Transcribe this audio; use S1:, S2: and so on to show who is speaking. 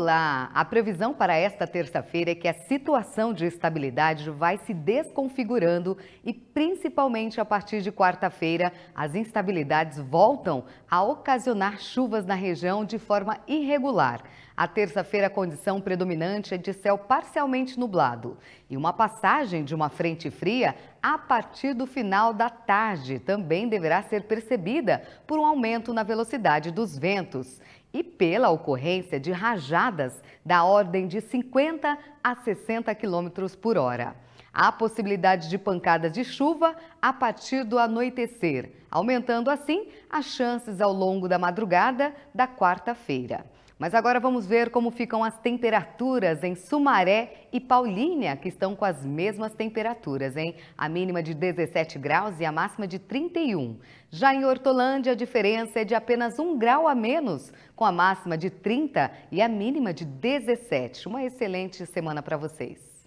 S1: Olá! A previsão para esta terça-feira é que a situação de estabilidade vai se desconfigurando e, principalmente a partir de quarta-feira, as instabilidades voltam a ocasionar chuvas na região de forma irregular. A terça-feira, a condição predominante é de céu parcialmente nublado e uma passagem de uma frente fria a partir do final da tarde também deverá ser percebida por um aumento na velocidade dos ventos e pela ocorrência de rajadas da ordem de 50 a 60 km por hora. Há possibilidade de pancadas de chuva a partir do anoitecer, aumentando assim as chances ao longo da madrugada da quarta-feira. Mas agora vamos ver como ficam as temperaturas em Sumaré e Paulínia, que estão com as mesmas temperaturas, hein? A mínima de 17 graus e a máxima de 31. Já em Hortolândia, a diferença é de apenas 1 grau a menos, com a máxima de 30 e a mínima de 17. Uma excelente semana para vocês.